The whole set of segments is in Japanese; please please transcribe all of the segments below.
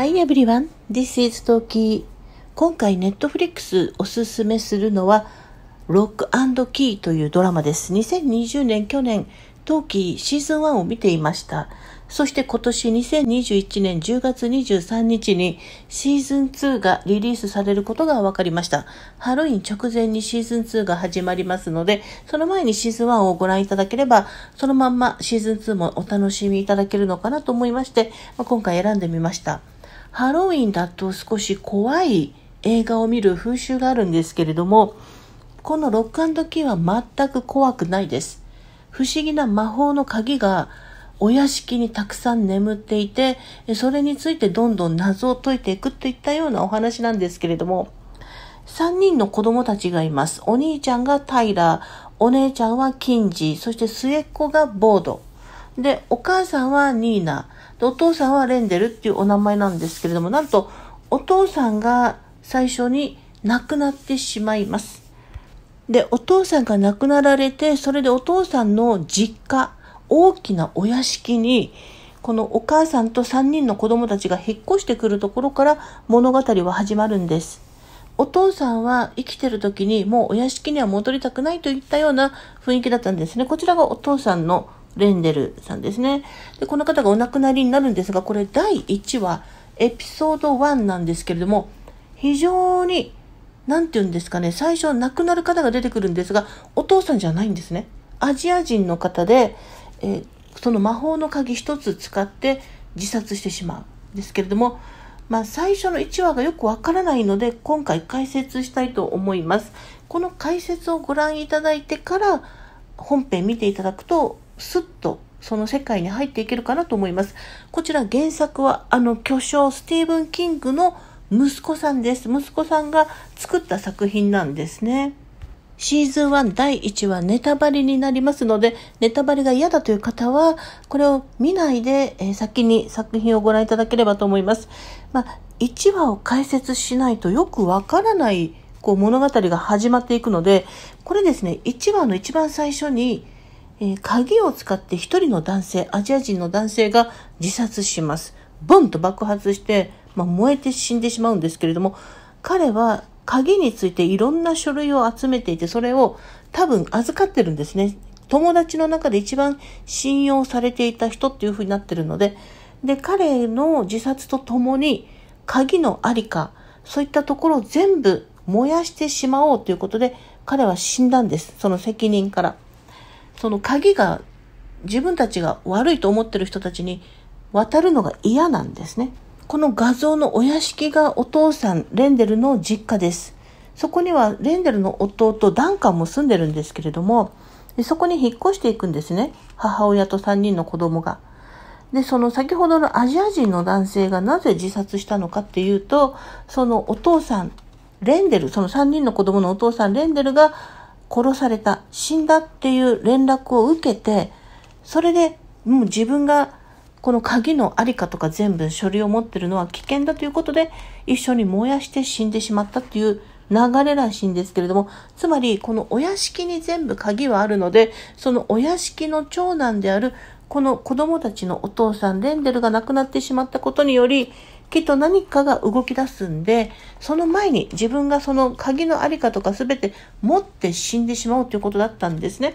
Hi everyone, this is Toki. 今回 Netflix おすすめするのはロックキーというドラマです。2020年去年、冬季シーズン1を見ていました。そして今年2021年10月23日にシーズン2がリリースされることが分かりました。ハロウィン直前にシーズン2が始まりますので、その前にシーズン1をご覧いただければ、そのまんまシーズン2もお楽しみいただけるのかなと思いまして、今回選んでみました。ハロウィンだと少し怖い映画を見る風習があるんですけれども、このロックキーは全く怖くないです。不思議な魔法の鍵がお屋敷にたくさん眠っていて、それについてどんどん謎を解いていくといったようなお話なんですけれども、3人の子供たちがいます。お兄ちゃんがタイラー、お姉ちゃんはキンジ、そして末っ子がボード。で、お母さんはニーナ、お父さんはレンデルっていうお名前なんですけれども、なんと、お父さんが最初に亡くなってしまいます。で、お父さんが亡くなられて、それでお父さんの実家、大きなお屋敷に、このお母さんと3人の子供たちが引っ越してくるところから物語は始まるんです。お父さんは生きてる時にもうお屋敷には戻りたくないといったような雰囲気だったんですね。こちらがお父さんのレンデルさんですね。で、この方がお亡くなりになるんですが、これ第1話、エピソード1なんですけれども、非常に、何て言うんですかね、最初亡くなる方が出てくるんですが、お父さんじゃないんですね。アジア人の方で、えー、その魔法の鍵一つ使って自殺してしまうんですけれども、まあ、最初の1話がよくわからないので、今回解説したいと思います。この解説をご覧いただいてから、本編見ていただくとスッとその世界に入っていけるかなと思います。こちら原作はあの巨匠スティーブン・キングの息子さんです。息子さんが作った作品なんですね。シーズン1第1話ネタバレになりますので、ネタバレが嫌だという方は、これを見ないで、え先に作品をご覧いただければと思います。まあ、1話を解説しないとよくわからないこう物語が始まっていくので、これですね、1話の一番最初に、えー、鍵を使って一人の男性、アジア人の男性が自殺します。ボンと爆発して、まあ、燃えて死んでしまうんですけれども、彼は鍵についていろんな書類を集めていて、それを多分預かってるんですね。友達の中で一番信用されていた人っていう風になってるので、で、彼の自殺とともに、鍵のありか、そういったところを全部燃やしてしまおうということで、彼は死んだんです。その責任から。その鍵が自分たちが悪いと思ってる人たちに渡るのが嫌なんですね。この画像のお屋敷がお父さん、レンデルの実家です。そこにはレンデルの弟、ダンカンも住んでるんですけれども、そこに引っ越していくんですね。母親と三人の子供が。で、その先ほどのアジア人の男性がなぜ自殺したのかっていうと、そのお父さん、レンデル、その三人の子供のお父さん、レンデルが殺された、死んだっていう連絡を受けて、それでもう自分がこの鍵のありかとか全部書類を持ってるのは危険だということで、一緒に燃やして死んでしまったっていう流れらしいんですけれども、つまりこのお屋敷に全部鍵はあるので、そのお屋敷の長男であるこの子供たちのお父さんレンデルが亡くなってしまったことにより、きっと何かが動き出すんで、その前に自分がその鍵のありかとか全て持って死んでしまうということだったんですね。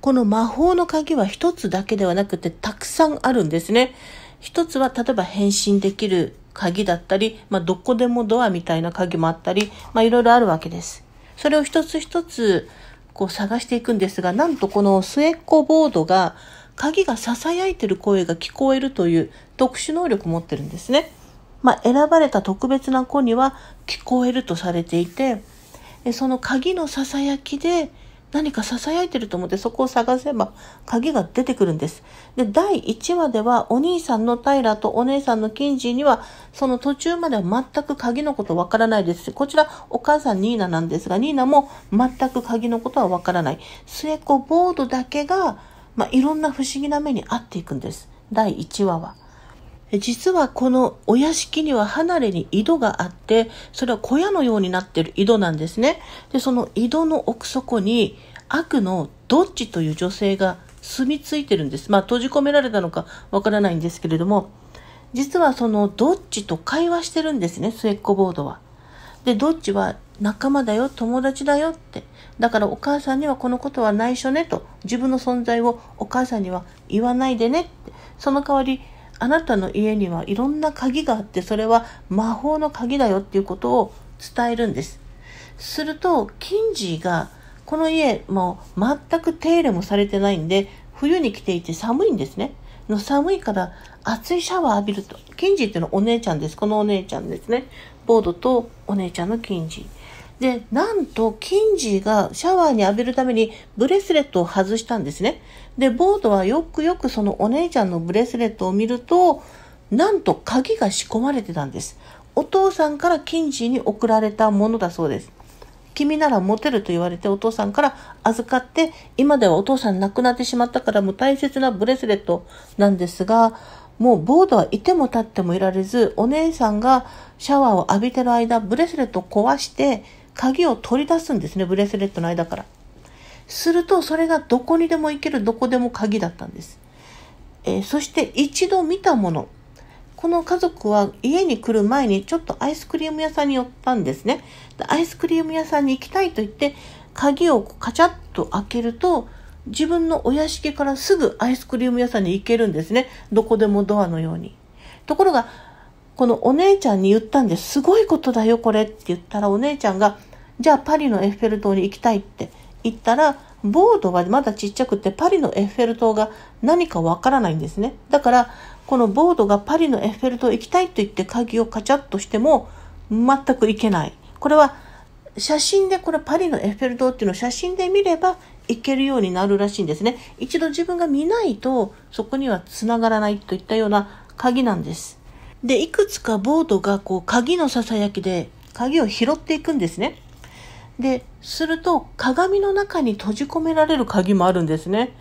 この魔法の鍵は一つだけではなくてたくさんあるんですね。一つは例えば変身できる鍵だったり、まあ、どこでもドアみたいな鍵もあったり、まあ、いろいろあるわけです。それを一つ一つこう探していくんですが、なんとこの末っ子ボードが鍵が囁いてる声が聞こえるという特殊能力を持ってるんですね。まあ、選ばれた特別な子には聞こえるとされていてその鍵のささやきで何か囁いてると思ってそこを探せば鍵が出てくるんです。で、第1話ではお兄さんの平とお姉さんのキンジーにはその途中までは全く鍵のことわからないです。こちらお母さんニーナなんですが、ニーナも全く鍵のことはわからない。末っ子ボードだけが、まあ、いろんな不思議な目に遭っていくんです。第1話は。実はこのお屋敷には離れに井戸があって、それは小屋のようになっている井戸なんですね。で、その井戸の奥底に悪のどっちという女性が住み着いてるんです。まあ閉じ込められたのかわからないんですけれども、実はそのどっちと会話してるんですね、末っ子ボードは。で、どっちは仲間だよ、友達だよって。だからお母さんにはこのことは内緒ねと。自分の存在をお母さんには言わないでねって。その代わり、あなたの家にはいろんな鍵があってそれは魔法の鍵だよっていうことを伝えるんですするとキンジーがこの家もう全く手入れもされてないんで冬に来ていて寒いんですねの寒いから熱いシャワー浴びるとキンジーっていうのはお姉ちゃんですこのお姉ちゃんですねボードとお姉ちゃんのキンジーで、なんと、キンジーがシャワーに浴びるためにブレスレットを外したんですね。で、ボードはよくよくそのお姉ちゃんのブレスレットを見ると、なんと鍵が仕込まれてたんです。お父さんからキンジーに送られたものだそうです。君ならモテると言われてお父さんから預かって、今ではお父さん亡くなってしまったからもう大切なブレスレットなんですが、もうボードはいても立ってもいられず、お姉さんがシャワーを浴びてる間、ブレスレットを壊して、鍵を取り出すんですね、ブレスレットの間から。すると、それがどこにでも行けるどこでも鍵だったんです。えー、そして一度見たもの。この家族は家に来る前にちょっとアイスクリーム屋さんに寄ったんですね。アイスクリーム屋さんに行きたいと言って、鍵をカチャッと開けると、自分のお屋敷からすぐアイスクリーム屋さんに行けるんですね。どこでもドアのように。ところが、このお姉ちゃんに言ったんです。すごいことだよ、これって言ったらお姉ちゃんが、じゃあパリのエッフェル塔に行きたいって言ったら、ボードはまだちっちゃくてパリのエッフェル塔が何かわからないんですね。だから、このボードがパリのエッフェル塔行きたいと言って鍵をカチャッとしても全く行けない。これは写真でこれパリのエッフェル塔っていうのを写真で見れば行けるようになるらしいんですね。一度自分が見ないとそこには繋がらないといったような鍵なんです。で、いくつかボードがこう鍵のささやきで鍵を拾っていくんですね。ですると鏡の中に閉じ込められる鍵もあるんですね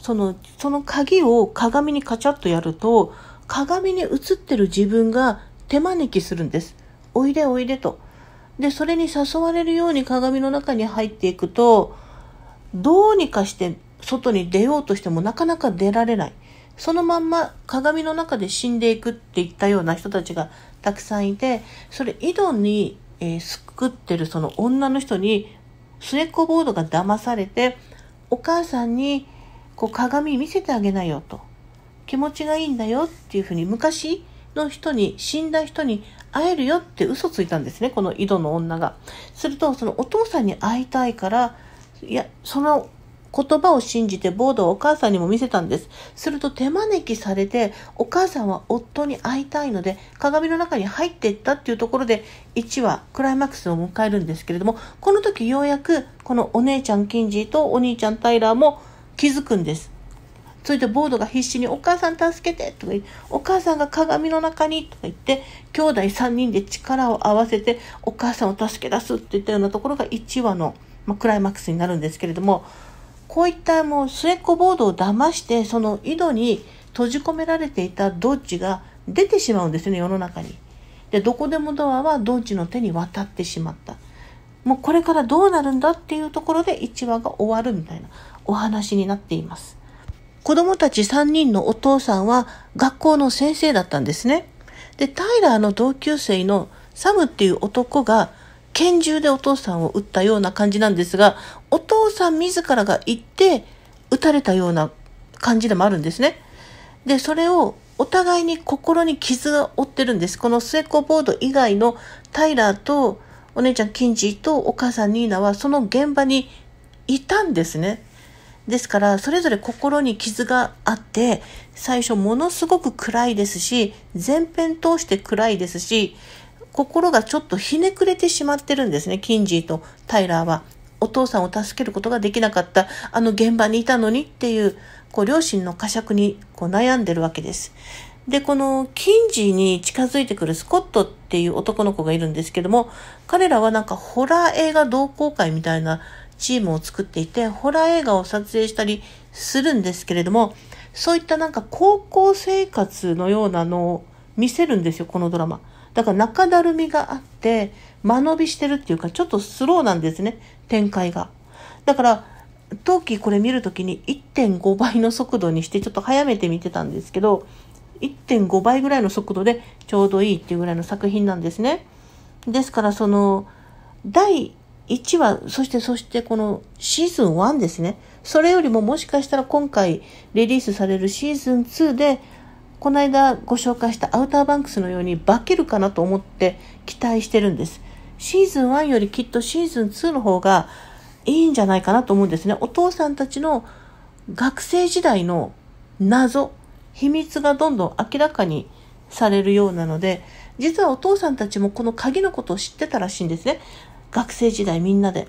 そのその鍵を鏡にカチャッとやると鏡に映ってる自分が手招きするんですおいでおいでとでそれに誘われるように鏡の中に入っていくとどうにかして外に出ようとしてもなかなか出られないそのまんま鏡の中で死んでいくって言ったような人たちがたくさんいてそれ井戸にえー、ってるその女の人に末っ子ボードが騙されてお母さんにこう鏡見せてあげなよと気持ちがいいんだよっていうふうに昔の人に死んだ人に会えるよって嘘ついたんですねこの井戸の女が。するとそのお父さんに会いたいからいやその言葉を信じてボードをお母さんにも見せたんです。すると手招きされて、お母さんは夫に会いたいので、鏡の中に入っていったっていうところで、1話、クライマックスを迎えるんですけれども、この時ようやく、このお姉ちゃんキンジーとお兄ちゃんタイラーも気づくんです。それでボードが必死に「お母さん助けて」とか言って「お母さんが鏡の中に」とか言って兄弟3人で力を合わせてお母さんを助け出すって言ったようなところが1話の、まあ、クライマックスになるんですけれどもこういったもう末っ子ボードを騙してその井戸に閉じ込められていたドッジが出てしまうんですね世の中に。でどこでもドアはドッジの手に渡ってしまった。もうこれからどうなるんだっていうところで1話が終わるみたいなお話になっています。子供たち3人のお父さんは学校の先生だったんですね。で、タイラーの同級生のサムっていう男が拳銃でお父さんを撃ったような感じなんですが、お父さん自らが行って撃たれたような感じでもあるんですね。で、それをお互いに心に傷が負ってるんです。この末っ子ボード以外のタイラーとお姉ちゃんキンジとお母さんニーナはその現場にいたんですね。ですからそれぞれ心に傷があって最初ものすごく暗いですし前編通して暗いですし心がちょっとひねくれてしまってるんですね、キンジーとタイラーは。お父さんを助けることができなかった、あの現場にいたのにっていう、こう両親の呵責にこう悩んでるわけです。で、このキンジーに近づいてくるスコットっていう男の子がいるんですけども、彼らはなんかホラー映画同好会みたいなチームを作っていて、ホラー映画を撮影したりするんですけれども、そういったなんか高校生活のようなのを見せるんですよ、このドラマ。だから中だるみがあって間延びしてるっていうかちょっとスローなんですね展開がだから陶器これ見る時に1.5倍の速度にしてちょっと早めて見てたんですけど1.5倍ぐらいの速度でちょうどいいっていうぐらいの作品なんですねですからその第1話そしてそしてこのシーズン1ですねそれよりももしかしたら今回リリースされるシーズン2でこの間ご紹介したアウターバンクスのように化けるかなと思って期待してるんです。シーズン1よりきっとシーズン2の方がいいんじゃないかなと思うんですね。お父さんたちの学生時代の謎、秘密がどんどん明らかにされるようなので、実はお父さんたちもこの鍵のことを知ってたらしいんですね。学生時代みんなで。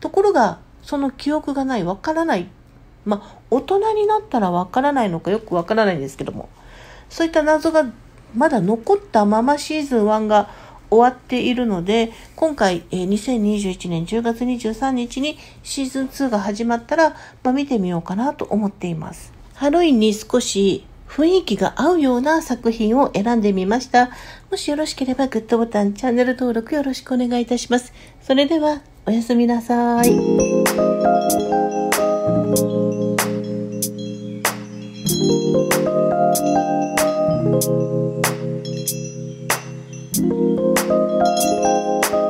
ところが、その記憶がない、わからない。まあ、大人になったらわからないのかよくわからないんですけども。そういった謎がまだ残ったままシーズン1が終わっているので、今回、えー、2021年10月23日にシーズン2が始まったら、まあ、見てみようかなと思っています。ハロウィンに少し雰囲気が合うような作品を選んでみました。もしよろしければグッドボタン、チャンネル登録よろしくお願いいたします。それでは、おやすみなさい。Thank you.